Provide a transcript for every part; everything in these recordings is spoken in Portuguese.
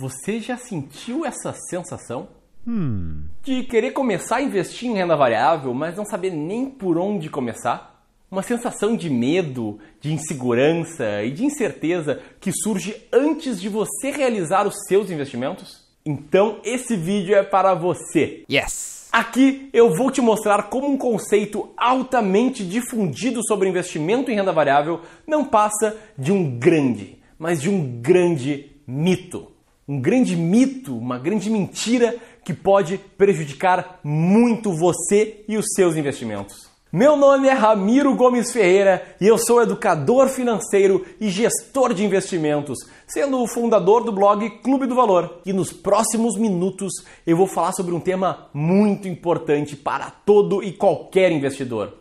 Você já sentiu essa sensação? Hum. De querer começar a investir em renda variável, mas não saber nem por onde começar? Uma sensação de medo, de insegurança e de incerteza que surge antes de você realizar os seus investimentos? Então esse vídeo é para você. Yes! Aqui eu vou te mostrar como um conceito altamente difundido sobre investimento em renda variável não passa de um grande, mas de um grande mito um grande mito, uma grande mentira que pode prejudicar muito você e os seus investimentos. Meu nome é Ramiro Gomes Ferreira e eu sou educador financeiro e gestor de investimentos, sendo o fundador do blog Clube do Valor. E nos próximos minutos eu vou falar sobre um tema muito importante para todo e qualquer investidor.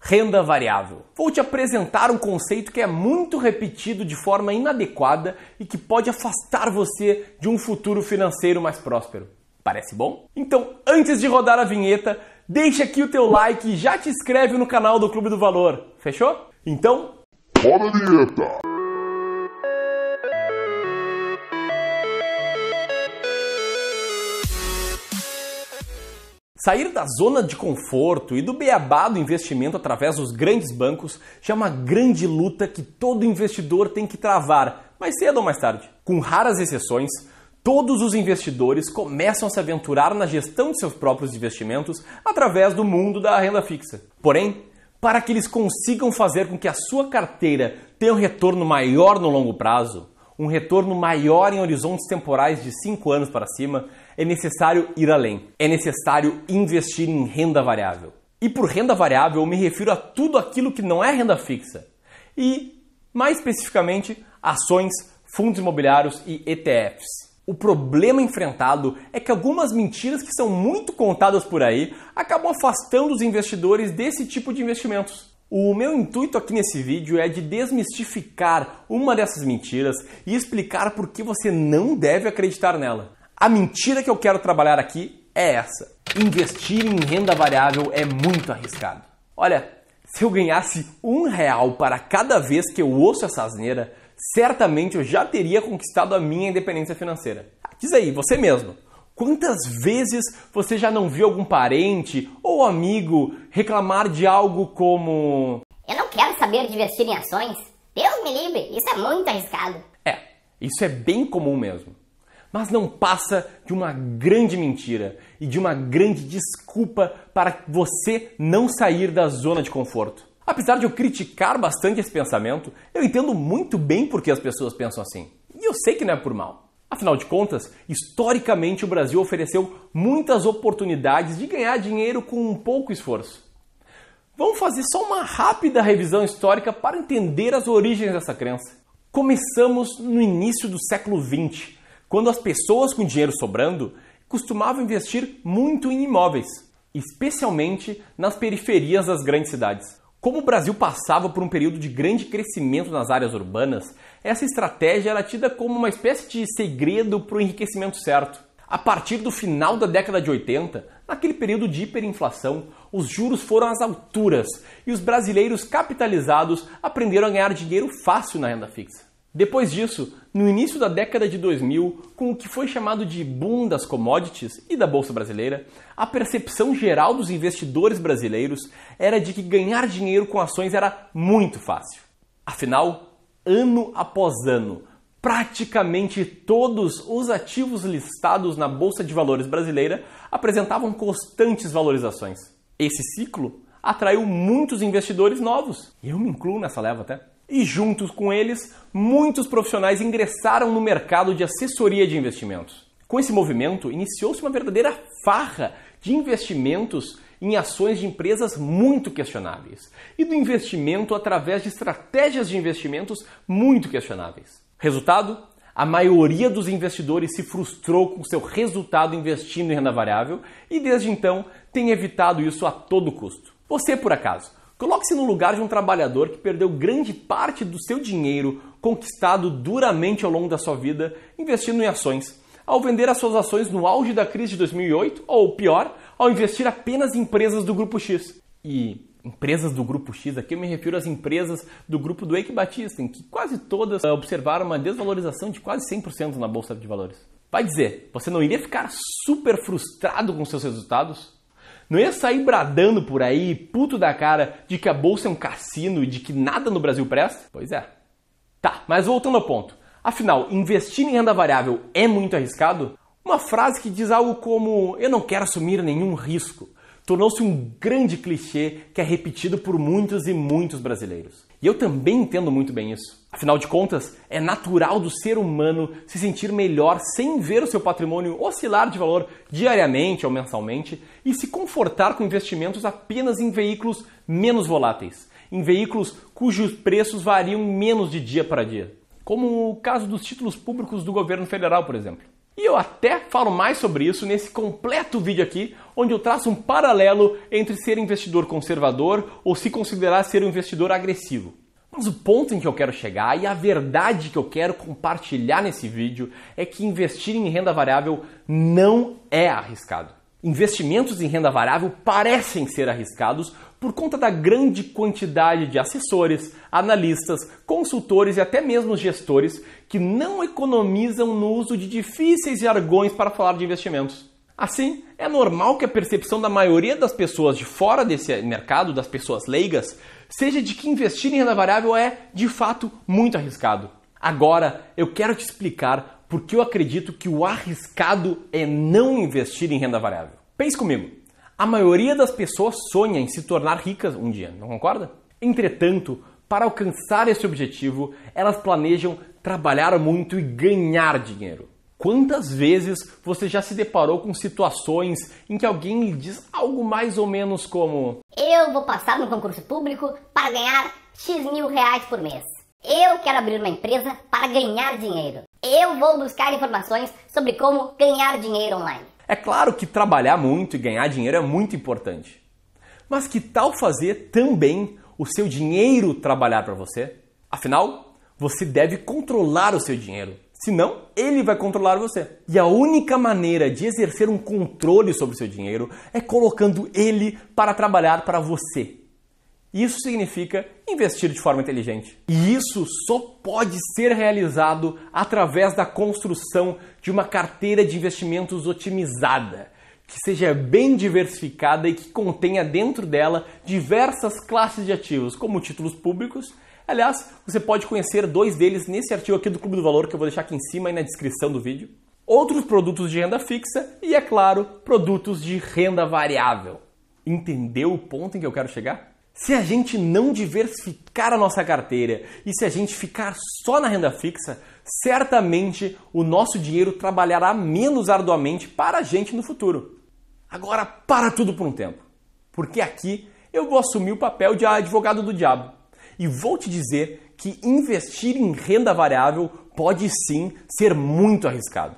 Renda variável. Vou te apresentar um conceito que é muito repetido de forma inadequada e que pode afastar você de um futuro financeiro mais próspero. Parece bom? Então, antes de rodar a vinheta, deixa aqui o teu like e já te inscreve no canal do Clube do Valor. Fechou? Então, roda a vinheta. Sair da zona de conforto e do beabá do investimento através dos grandes bancos já é uma grande luta que todo investidor tem que travar, mais cedo ou mais tarde. Com raras exceções, todos os investidores começam a se aventurar na gestão de seus próprios investimentos através do mundo da renda fixa. Porém, para que eles consigam fazer com que a sua carteira tenha um retorno maior no longo prazo, um retorno maior em horizontes temporais de 5 anos para cima, é necessário ir além. É necessário investir em renda variável. E por renda variável eu me refiro a tudo aquilo que não é renda fixa. E, mais especificamente, ações, fundos imobiliários e ETFs. O problema enfrentado é que algumas mentiras que são muito contadas por aí acabam afastando os investidores desse tipo de investimentos. O meu intuito aqui nesse vídeo é de desmistificar uma dessas mentiras e explicar por que você não deve acreditar nela. A mentira que eu quero trabalhar aqui é essa: investir em renda variável é muito arriscado. Olha, se eu ganhasse um real para cada vez que eu ouço essa asneira, certamente eu já teria conquistado a minha independência financeira. Ah, diz aí, você mesmo. Quantas vezes você já não viu algum parente ou amigo reclamar de algo como: Eu não quero saber de investir em ações. Deus me livre, isso é muito arriscado. É, isso é bem comum mesmo mas não passa de uma grande mentira e de uma grande desculpa para você não sair da zona de conforto. Apesar de eu criticar bastante esse pensamento, eu entendo muito bem por que as pessoas pensam assim. E eu sei que não é por mal. Afinal de contas, historicamente o Brasil ofereceu muitas oportunidades de ganhar dinheiro com um pouco esforço. Vamos fazer só uma rápida revisão histórica para entender as origens dessa crença. Começamos no início do século XX, quando as pessoas com dinheiro sobrando costumavam investir muito em imóveis, especialmente nas periferias das grandes cidades. Como o Brasil passava por um período de grande crescimento nas áreas urbanas, essa estratégia era tida como uma espécie de segredo para o enriquecimento certo. A partir do final da década de 80, naquele período de hiperinflação, os juros foram às alturas e os brasileiros capitalizados aprenderam a ganhar dinheiro fácil na renda fixa. Depois disso, no início da década de 2000, com o que foi chamado de boom das commodities e da bolsa brasileira, a percepção geral dos investidores brasileiros era de que ganhar dinheiro com ações era muito fácil. Afinal, ano após ano, praticamente todos os ativos listados na bolsa de valores brasileira apresentavam constantes valorizações. Esse ciclo atraiu muitos investidores novos, eu me incluo nessa leva até. E juntos com eles, muitos profissionais ingressaram no mercado de assessoria de investimentos. Com esse movimento, iniciou-se uma verdadeira farra de investimentos em ações de empresas muito questionáveis e do investimento através de estratégias de investimentos muito questionáveis. Resultado? A maioria dos investidores se frustrou com seu resultado investindo em renda variável e desde então tem evitado isso a todo custo. Você, por acaso, Coloque-se no lugar de um trabalhador que perdeu grande parte do seu dinheiro conquistado duramente ao longo da sua vida investindo em ações, ao vender as suas ações no auge da crise de 2008 ou pior, ao investir apenas em empresas do grupo X. E empresas do grupo X, aqui eu me refiro às empresas do grupo do Eike Batista, em que quase todas eh, observaram uma desvalorização de quase 100% na bolsa de valores. Vai dizer, você não iria ficar super frustrado com seus resultados? Não ia sair bradando por aí, puto da cara, de que a bolsa é um cassino e de que nada no Brasil presta? Pois é. Tá, mas voltando ao ponto. Afinal, investir em renda variável é muito arriscado? Uma frase que diz algo como: Eu não quero assumir nenhum risco tornou-se um grande clichê que é repetido por muitos e muitos brasileiros. E eu também entendo muito bem isso. Afinal de contas, é natural do ser humano se sentir melhor sem ver o seu patrimônio oscilar de valor diariamente ou mensalmente e se confortar com investimentos apenas em veículos menos voláteis, em veículos cujos preços variam menos de dia para dia, como o caso dos títulos públicos do governo federal, por exemplo. E eu até falo mais sobre isso nesse completo vídeo aqui, onde eu traço um paralelo entre ser investidor conservador ou se considerar ser um investidor agressivo. Mas o ponto em que eu quero chegar e a verdade que eu quero compartilhar nesse vídeo é que investir em renda variável não é arriscado. Investimentos em renda variável parecem ser arriscados por conta da grande quantidade de assessores, analistas, consultores e até mesmo gestores que não economizam no uso de difíceis jargões para falar de investimentos. Assim, é normal que a percepção da maioria das pessoas de fora desse mercado, das pessoas leigas, seja de que investir em renda variável é, de fato, muito arriscado. Agora, eu quero te explicar porque eu acredito que o arriscado é não investir em renda variável. Pense comigo. A maioria das pessoas sonha em se tornar ricas um dia, não concorda? Entretanto, para alcançar esse objetivo, elas planejam trabalhar muito e ganhar dinheiro. Quantas vezes você já se deparou com situações em que alguém lhe diz algo mais ou menos como: Eu vou passar no concurso público para ganhar X mil reais por mês. Eu quero abrir uma empresa para ganhar dinheiro. Eu vou buscar informações sobre como ganhar dinheiro online. É claro que trabalhar muito e ganhar dinheiro é muito importante. Mas que tal fazer também o seu dinheiro trabalhar para você? Afinal, você deve controlar o seu dinheiro. Senão, ele vai controlar você. E a única maneira de exercer um controle sobre o seu dinheiro é colocando ele para trabalhar para você. Isso significa investir de forma inteligente. E isso só pode ser realizado através da construção de uma carteira de investimentos otimizada, que seja bem diversificada e que contenha dentro dela diversas classes de ativos, como títulos públicos. Aliás, você pode conhecer dois deles nesse artigo aqui do Clube do Valor que eu vou deixar aqui em cima e na descrição do vídeo. Outros produtos de renda fixa e, é claro, produtos de renda variável. Entendeu o ponto em que eu quero chegar? Se a gente não diversificar a nossa carteira e se a gente ficar só na renda fixa, certamente o nosso dinheiro trabalhará menos arduamente para a gente no futuro. Agora, para tudo por um tempo, porque aqui eu vou assumir o papel de advogado do diabo e vou te dizer que investir em renda variável pode sim ser muito arriscado.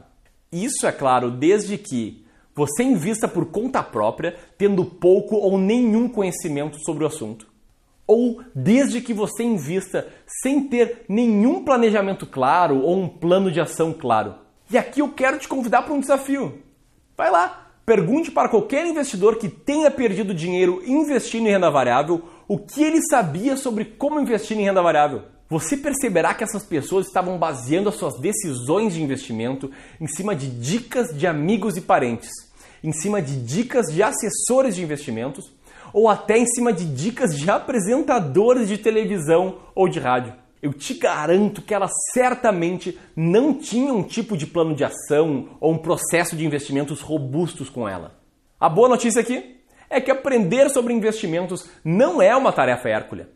Isso é claro, desde que você invista por conta própria, tendo pouco ou nenhum conhecimento sobre o assunto. Ou desde que você invista sem ter nenhum planejamento claro ou um plano de ação claro. E aqui eu quero te convidar para um desafio. Vai lá, pergunte para qualquer investidor que tenha perdido dinheiro investindo em renda variável o que ele sabia sobre como investir em renda variável você perceberá que essas pessoas estavam baseando as suas decisões de investimento em cima de dicas de amigos e parentes, em cima de dicas de assessores de investimentos ou até em cima de dicas de apresentadores de televisão ou de rádio. Eu te garanto que elas certamente não tinham um tipo de plano de ação ou um processo de investimentos robustos com ela. A boa notícia aqui é que aprender sobre investimentos não é uma tarefa hércula.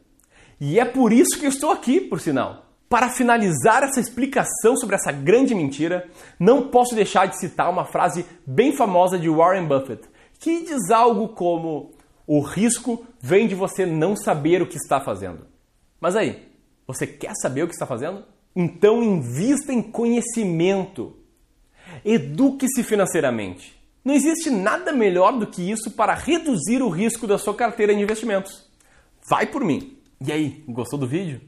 E é por isso que eu estou aqui, por sinal. Para finalizar essa explicação sobre essa grande mentira, não posso deixar de citar uma frase bem famosa de Warren Buffett, que diz algo como: O risco vem de você não saber o que está fazendo. Mas aí, você quer saber o que está fazendo? Então invista em conhecimento. Eduque-se financeiramente. Não existe nada melhor do que isso para reduzir o risco da sua carteira de investimentos. Vai por mim. E aí, gostou do vídeo?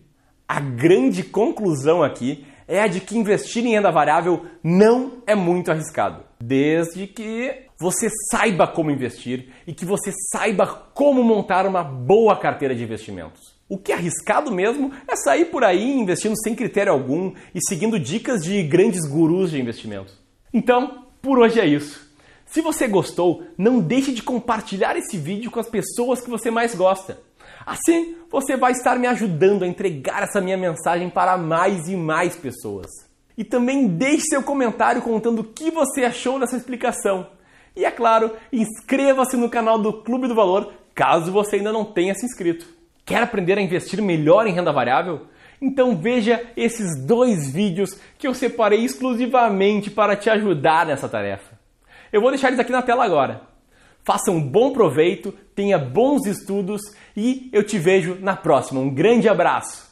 A grande conclusão aqui é a de que investir em renda variável não é muito arriscado, desde que você saiba como investir e que você saiba como montar uma boa carteira de investimentos. O que é arriscado mesmo é sair por aí investindo sem critério algum e seguindo dicas de grandes gurus de investimentos. Então, por hoje é isso. Se você gostou, não deixe de compartilhar esse vídeo com as pessoas que você mais gosta. Assim, você vai estar me ajudando a entregar essa minha mensagem para mais e mais pessoas. E também deixe seu comentário contando o que você achou dessa explicação. E é claro, inscreva-se no canal do Clube do Valor, caso você ainda não tenha se inscrito. Quer aprender a investir melhor em renda variável? Então veja esses dois vídeos que eu separei exclusivamente para te ajudar nessa tarefa. Eu vou deixar eles aqui na tela agora faça um bom proveito, tenha bons estudos e eu te vejo na próxima. Um grande abraço!